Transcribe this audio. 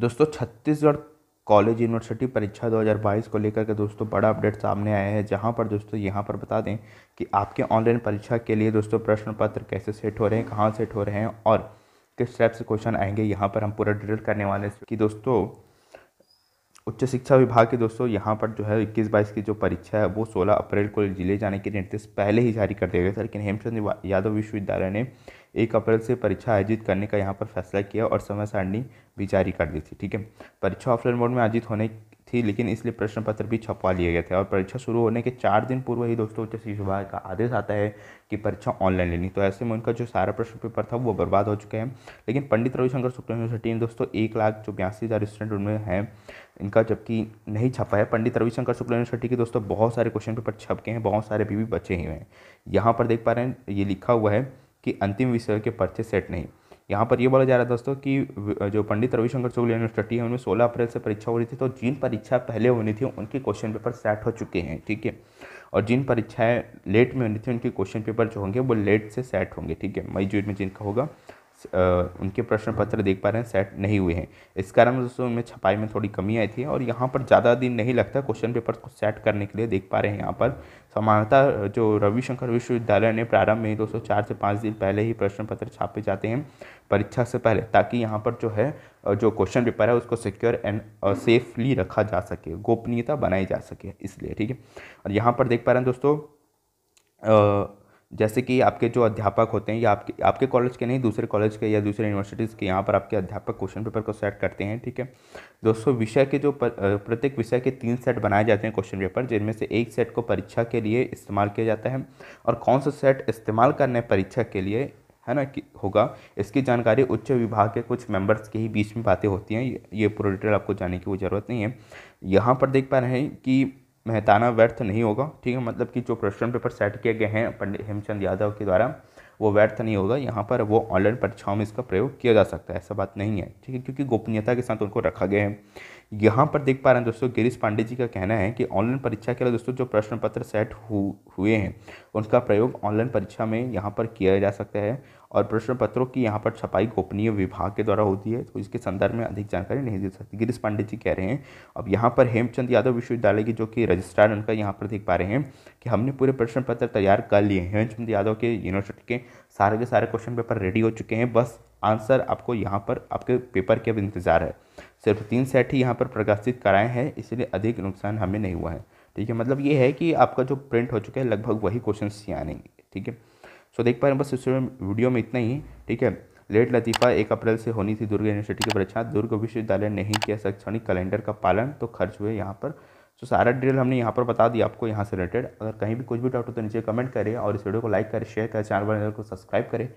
दोस्तों Chhattisgarh college university परीक्षा 2022 को लेकर के दोस्तों बड़ा अपडेट सामने आया है जहां पर दोस्तों यहां पर बता दें कि आपके ऑनलाइन परीक्षा के लिए दोस्तों प्रश्न पत्र कैसे सेट हो रहे हैं कहाँ सेट हो रहे हैं और किस टाइप से क्वेश्चन आएंगे यहाँ पर हम पूरा डिटेल करने वाले हैं कि दोस्तों उच्च शिक्षा विभाग के दोस्तों यहाँ पर जो है इक्कीस बाईस की जो परीक्षा है वो सोलह अप्रैल को ले जाने के निर्देश पहले ही जारी कर दिया गया था लेकिन हेमचंद यादव विश्वविद्यालय ने एक अप्रैल से परीक्षा आयोजित करने का यहाँ पर फैसला किया और समय सारणी भी जारी कर दी थी ठीक है परीक्षा ऑफलाइन मोड में आयोजित होने थी लेकिन इसलिए प्रश्न पत्र भी छपवा लिए गए थे और परीक्षा शुरू होने के चार दिन पूर्व ही दोस्तों उच्च शिक्षा विभाग का आदेश आता है कि परीक्षा ऑनलाइन लेनी तो ऐसे में उनका जो सारा प्रश्न पेपर था वो बर्बाद हो चुके हैं लेकिन पंडित रविशंकर शुक्ल यूनिवर्सिटी ने दोस्तों एक लाख जो बयासी हज़ार स्टूडेंट उनमें हैं इनका जबकि नहीं छपा है पंडित रविशंकर शुक्ल यूनिवर्सिटी के दोस्तों बहुत सारे क्वेश्चन पेपर छप गए हैं बहुत सारे अभी भी बचे हुए हैं यहाँ पर देख पा रहे हैं ये लिखा हुआ है कि अंतिम विषय के पर्चे सेट नहीं यहाँ पर ये बोला जा रहा है दोस्तों कि जो पंडित रविशंकर शुक्ल यूनिवर्सिटी है उनमें 16 अप्रैल से परीक्षा हो रही थी तो जिन परीक्षा पहले होनी थी उनके क्वेश्चन पेपर सेट हो चुके हैं ठीक है और जिन परीक्षाएं लेट में होनी थी उनके क्वेश्चन पेपर जो होंगे वो लेट से सेट होंगे ठीक है मई जून में जिनका होगा उनके प्रश्न पत्र देख पा रहे हैं सेट नहीं हुए हैं इस कारण दोस्तों उनमें छपाई में थोड़ी कमी आई थी और यहाँ पर ज़्यादा दिन नहीं लगता क्वेश्चन पेपर को सेट करने के लिए देख पा रहे हैं यहाँ पर समानता जो रविशंकर विश्वविद्यालय ने प्रारंभ में दोस्तों चार से पाँच दिन पहले ही प्रश्न पत्र छापे जाते हैं परीक्षा से पहले ताकि यहाँ पर जो है जो क्वेश्चन पेपर है उसको सिक्योर एंड सेफली रखा जा सके गोपनीयता बनाई जा सके इसलिए ठीक है और यहाँ पर देख पा रहे हैं दोस्तों जैसे कि आपके जो अध्यापक होते हैं या आपके आपके कॉलेज के नहीं दूसरे कॉलेज के या दूसरे यूनिवर्सिटीज़ के यहाँ पर आपके अध्यापक क्वेश्चन पेपर को सेट करते हैं ठीक है दोस्तों विषय के जो प्रत्येक विषय के तीन सेट बनाए जाते हैं क्वेश्चन पेपर जिनमें से एक सेट को परीक्षा के लिए इस्तेमाल किया जाता है और कौन सा सेट इस्तेमाल करने परीक्षा के लिए है ना कि होगा इसकी जानकारी उच्च विभाग के कुछ मेंबर्स के ही बीच में बातें होती हैं ये पूरा डिटेल आपको जानने की कोई ज़रूरत नहीं है यहाँ पर देख पा रहे हैं कि महताना व्यर्थ नहीं होगा ठीक है मतलब कि जो प्रश्न पेपर सेट किए गए हैं पंडित हेमचंद यादव के द्वारा वो व्यर्थ नहीं होगा यहाँ पर वो ऑनलाइन परीक्षाओं में इसका प्रयोग किया जा सकता है ऐसा बात नहीं है ठीक है क्योंकि गोपनीयता के साथ उनको रखा गया है यहाँ पर देख पा रहे हैं दोस्तों गिरीश पांडे जी का कहना है कि ऑनलाइन परीक्षा के लिए दोस्तों जो प्रश्न पत्र सेट हु, हुए हैं उनका प्रयोग ऑनलाइन परीक्षा में यहाँ पर किया जा सकता है और प्रश्न पत्रों की यहाँ पर छपाई गोपनीय विभाग के द्वारा होती है तो इसके संदर्भ में अधिक जानकारी नहीं दे सकती गिरीश पांडे जी कह रहे हैं अब यहाँ पर हेमचंद यादव विश्वविद्यालय के जो कि रजिस्ट्रार उनका यहाँ पर देख पा रहे हैं कि हमने पूरे प्रश्न पत्र तैयार कर लिए हैं हेमचंद यादव के यूनिवर्सिटी के सारे के सारे क्वेश्चन पेपर रेडी हो चुके हैं बस आंसर आपको यहाँ पर आपके पेपर के अब इंतज़ार है सिर्फ तीन सेट ही यहाँ पर प्रकाशित कराए हैं इसलिए अधिक नुकसान हमें नहीं हुआ है ठीक है मतलब ये है कि आपका जो प्रिंट हो चुका है लगभग वही क्वेश्चन यहाँ आनेंगे ठीक है सो देख पा रहे हैं बस इस वीडियो में इतना ही ठीक है लेट लतीफ़ा एक अप्रैल से होनी थी दुर्ग यूनिवर्सिटी की परीक्षा दुर्ग विश्वविद्यालय नहीं किया शैक्षणिक कैलेंडर का पालन तो खर्च हुए यहाँ पर तो सारा डिटेल हमने यहाँ पर बता दिया आपको यहाँ से रिलेटेड अगर कहीं भी कुछ भी डाउट हो तो नीचे कमेंट करें और इस वीडियो को लाइक करें शेयर करें चैनल को सब्सक्राइब करें